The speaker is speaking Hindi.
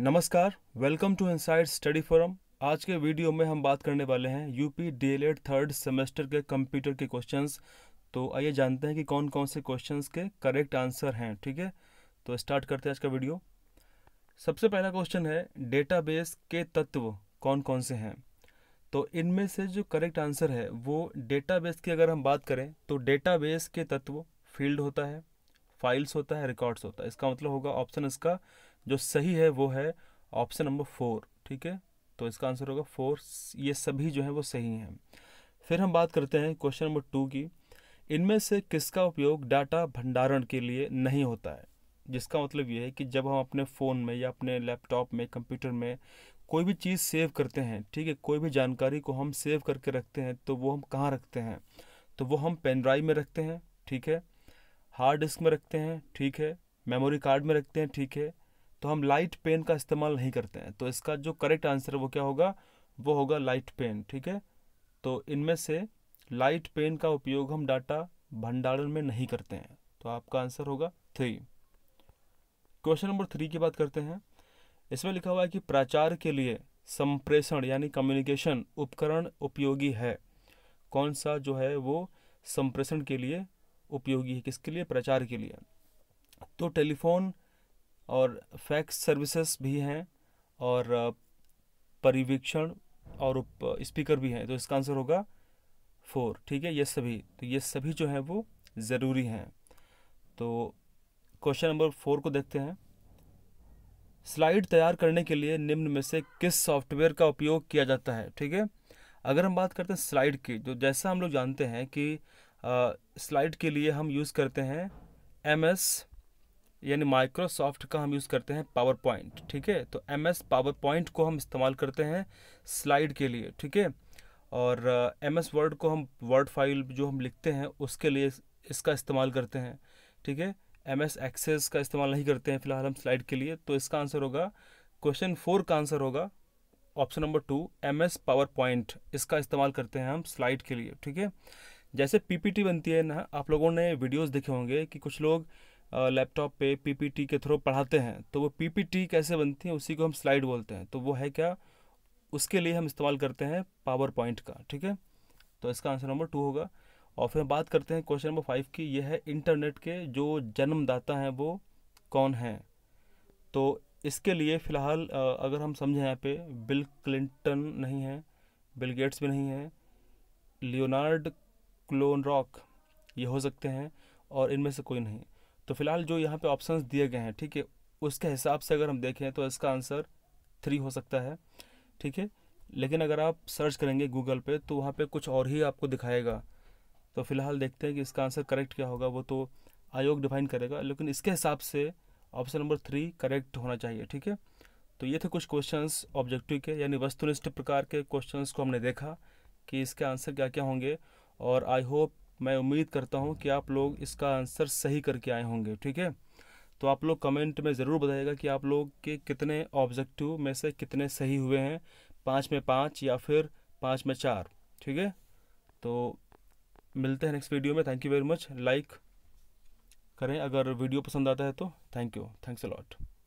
नमस्कार welcome to inside study forum आज के वीडियो में हम बात करने वाले हैं यूपी डीएलएड थर्ड सेमेस्टर के कंप्यूटर के क्वेश्चंस तो आइए जानते हैं कि कौन कौन से क्वेश्चंस के करेक्ट आंसर हैं ठीक है तो स्टार्ट करते हैं आज का वीडियो सबसे पहला क्वेश्चन है डेटाबेस के तत्व कौन कौन से हैं तो इनमें से जो करेक्ट आंसर है वो डेटाबेस की अगर हम बात करें तो डेटाबेस के तत्व फील्ड होता है फाइल्स होता है रिकॉर्ड्स होता है इसका मतलब होगा ऑप्शन इसका जो सही है वो है ऑप्शन नंबर फोर ठीक है तो इसका आंसर होगा फोर ये सभी जो है वो सही हैं फिर हम बात करते हैं क्वेश्चन नंबर टू की इनमें से किसका उपयोग डाटा भंडारण के लिए नहीं होता है जिसका मतलब ये है कि जब हम अपने फ़ोन में या अपने लैपटॉप में कंप्यूटर में कोई भी चीज़ सेव करते हैं ठीक है कोई भी जानकारी को हम सेव करके रखते हैं तो वो हम कहाँ रखते हैं तो वो हम पेन ड्राइव में रखते हैं ठीक है हार्ड डिस्क में रखते हैं ठीक है मेमोरी कार्ड में रखते हैं ठीक है तो हम लाइट पेन का इस्तेमाल नहीं करते हैं तो इसका जो करेक्ट आंसर वो क्या होगा वो होगा लाइट पेन ठीक है तो इनमें से लाइट पेन का उपयोग हम डाटा भंडारण में नहीं करते हैं तो आपका आंसर होगा थ्री क्वेश्चन नंबर थ्री की बात करते हैं इसमें लिखा हुआ है कि प्रचार के लिए संप्रेषण यानी कम्युनिकेशन उपकरण उपयोगी है कौन सा जो है वो संप्रेषण के लिए उपयोगी है किसके लिए प्रचार के लिए तो टेलीफोन और फैक्स सर्विसेज भी हैं और परिवीक्षण और स्पीकर भी हैं तो इसका आंसर होगा फोर ठीक है ये सभी तो ये सभी जो हैं वो ज़रूरी हैं तो क्वेश्चन नंबर फोर को देखते हैं स्लाइड तैयार करने के लिए निम्न में से किस सॉफ्टवेयर का उपयोग किया जाता है ठीक है अगर हम बात करते हैं स्लाइड की जो तो जैसा हम लोग जानते हैं कि आ, स्लाइड के लिए हम यूज़ करते हैं एम एस यानी माइक्रोसॉफ्ट का हम यूज़ करते हैं पावर पॉइंट ठीक है तो एम एस पावर पॉइंट को हम इस्तेमाल करते हैं स्लाइड के लिए ठीक है और एम एस वर्ड को हम वर्ड फाइल जो हम लिखते हैं उसके लिए इसका इस्तेमाल करते हैं ठीक है एम एस एक्सेस का इस्तेमाल नहीं करते हैं फिलहाल हम स्लाइड के लिए तो इसका आंसर होगा क्वेश्चन फोर का आंसर होगा option number two M S power point इसका इस्तेमाल करते हैं हम स्लाइड के लिए ठीक है जैसे पीपीटी बनती है ना आप लोगों ने वीडियोस देखे होंगे कि कुछ लोग लैपटॉप पे पीपीटी के थ्रू पढ़ाते हैं तो वो पीपीटी कैसे बनती है उसी को हम स्लाइड बोलते हैं तो वो है क्या उसके लिए हम इस्तेमाल करते हैं पावर पॉइंट का ठीक है तो इसका आंसर नंबर टू होगा और फिर बात करते हैं क्वेश्चन नंबर फाइव की यह है इंटरनेट के जो जन्मदाता हैं वो कौन हैं तो इसके लिए फ़िलहाल अगर हम समझें यहाँ पे बिल क्लिंटन नहीं है बिल गेट्स भी नहीं है लियोनार्ड क्लोन रॉक ये हो सकते हैं और इनमें से कोई नहीं तो फिलहाल जो यहाँ पे ऑप्शंस दिए गए हैं ठीक है उसके हिसाब से अगर हम देखें तो इसका आंसर थ्री हो सकता है ठीक है लेकिन अगर आप सर्च करेंगे गूगल पे तो वहाँ पे कुछ और ही आपको दिखाएगा तो फिलहाल देखते हैं कि इसका आंसर करेक्ट क्या होगा वो तो आयोग डिफाइन करेगा लेकिन इसके हिसाब से ऑप्शन नंबर थ्री करेक्ट होना चाहिए ठीक है तो ये थे कुछ क्वेश्चंस ऑब्जेक्टिव के यानी वस्तुनिष्ठ प्रकार के क्वेश्चंस को हमने देखा कि इसके आंसर क्या क्या होंगे और आई होप मैं उम्मीद करता हूँ कि आप लोग इसका आंसर सही करके आए होंगे ठीक है तो आप लोग कमेंट में ज़रूर बताइएगा कि आप लोग के कितने ऑब्जेक्टिव में से कितने सही हुए हैं पाँच में पाँच या फिर पाँच में चार ठीक है तो मिलते हैं नेक्स्ट वीडियो में thank you very much like करें अगर वीडियो पसंद आता है तो thank you thanks a lot